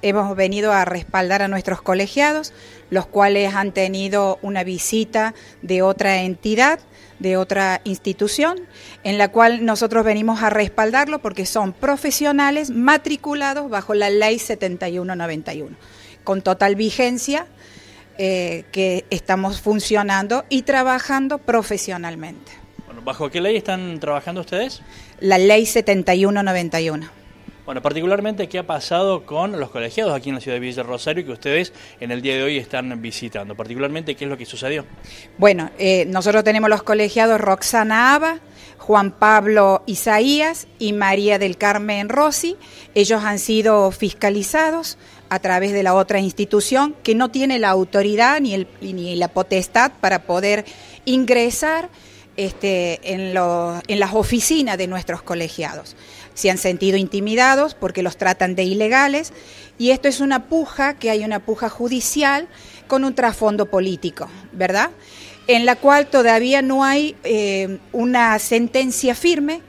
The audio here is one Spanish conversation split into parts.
Hemos venido a respaldar a nuestros colegiados, los cuales han tenido una visita de otra entidad, de otra institución, en la cual nosotros venimos a respaldarlo porque son profesionales matriculados bajo la ley 7191, con total vigencia eh, que estamos funcionando y trabajando profesionalmente. ¿Bajo qué ley están trabajando ustedes? La ley 7191. Bueno, particularmente, ¿qué ha pasado con los colegiados aquí en la ciudad de Villa Rosario que ustedes en el día de hoy están visitando? Particularmente, ¿qué es lo que sucedió? Bueno, eh, nosotros tenemos los colegiados Roxana Aba, Juan Pablo Isaías y María del Carmen Rossi. Ellos han sido fiscalizados a través de la otra institución que no tiene la autoridad ni, ni la potestad para poder ingresar este, en, las oficinas de nuestros colegiados. Se han sentido intimidados porque los tratan de ilegales y esto es una puja, que hay una puja judicial con un trasfondo político, ¿verdad? En la cual todavía no hay eh, una sentencia firme,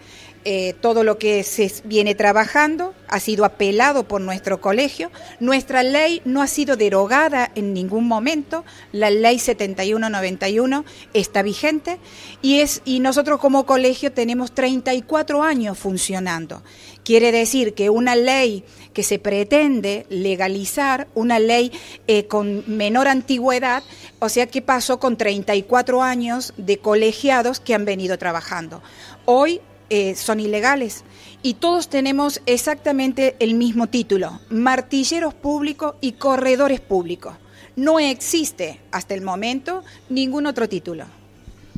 eh, todo lo que se viene trabajando ha sido apelado por nuestro colegio. Nuestra ley no ha sido derogada en ningún momento. La ley 7191 está vigente y, es, y nosotros como colegio tenemos 34 años funcionando. Quiere decir que una ley que se pretende legalizar, una ley eh, con menor antigüedad, o sea que pasó con 34 años de colegiados que han venido trabajando. Hoy eh, son ilegales. Y todos tenemos exactamente el mismo título, martilleros públicos y corredores públicos. No existe hasta el momento ningún otro título.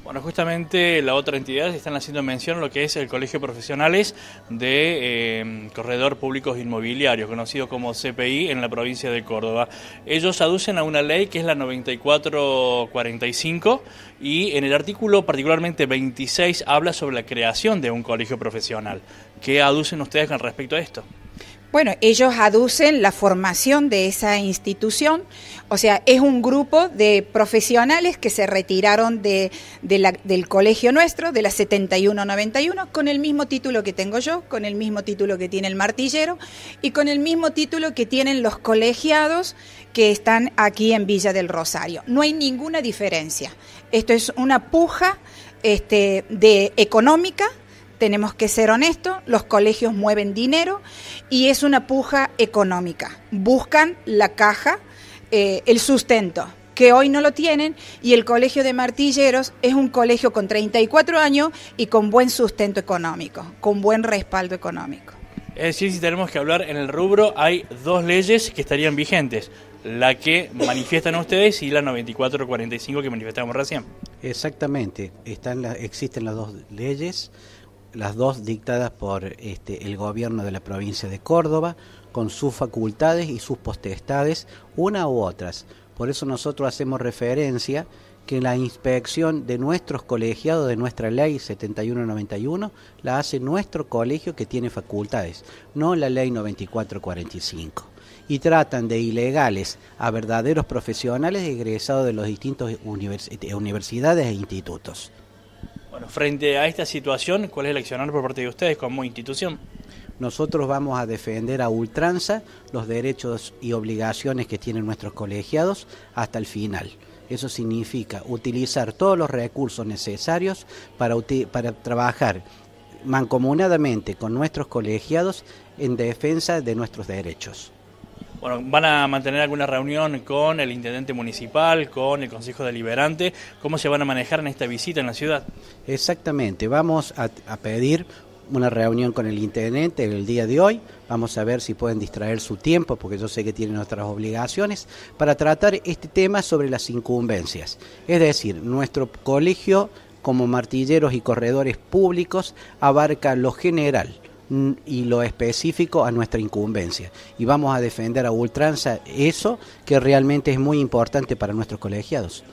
Bueno, justamente la otra entidad están haciendo mención a lo que es el Colegio Profesionales de eh, Corredor Públicos Inmobiliarios, conocido como CPI en la provincia de Córdoba. Ellos aducen a una ley que es la 9445 y en el artículo particularmente 26 habla sobre la creación de un colegio profesional. ¿Qué aducen ustedes con respecto a esto? Bueno, ellos aducen la formación de esa institución, o sea, es un grupo de profesionales que se retiraron de la, del colegio nuestro, de la 7191, con el mismo título que tengo yo, con el mismo título que tiene el martillero y con el mismo título que tienen los colegiados que están aquí en Villa del Rosario. No hay ninguna diferencia. Esto es una puja este, de económica tenemos que ser honestos, los colegios mueven dinero y es una puja económica. Buscan la caja, eh, el sustento, que hoy no lo tienen, y el Colegio de Martilleros es un colegio con 34 años y con buen sustento económico, con buen respaldo económico. Es decir, si tenemos que hablar en el rubro, hay dos leyes que estarían vigentes la que manifiestan ustedes y la 9445 que manifestamos recién. Exactamente, Están existen las dos leyes las dos dictadas por este, el gobierno de la provincia de Córdoba, con sus facultades y sus potestades, una u otras. Por eso nosotros hacemos referencia que la inspección de nuestros colegiados, de nuestra ley 7191, la hace nuestro colegio que tiene facultades, no la ley 9445. Y tratan de ilegales a verdaderos profesionales egresados de los distintas eh, universidades e institutos. Bueno, frente a esta situación, ¿cuál es el accionar por parte de ustedes como institución? Nosotros vamos a defender a ultranza los derechos y obligaciones que tienen nuestros colegiados hasta el final. Eso significa utilizar todos los recursos necesarios para trabajar mancomunadamente con nuestros colegiados en defensa de nuestros derechos van a mantener alguna reunión con el intendente municipal, con el Consejo Deliberante. ¿Cómo se van a manejar en esta visita en la ciudad? Exactamente, vamos a, a pedir una reunión con el intendente el día de hoy. Vamos a ver si pueden distraer su tiempo, porque yo sé que tienen otras obligaciones, para tratar este tema sobre las incumbencias. Es decir, nuestro colegio como martilleros y corredores públicos abarca lo general, y lo específico a nuestra incumbencia. Y vamos a defender a ultranza eso que realmente es muy importante para nuestros colegiados.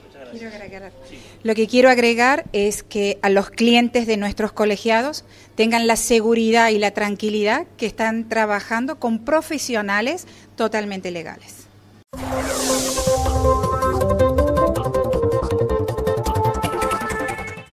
Lo que quiero agregar es que a los clientes de nuestros colegiados tengan la seguridad y la tranquilidad que están trabajando con profesionales totalmente legales.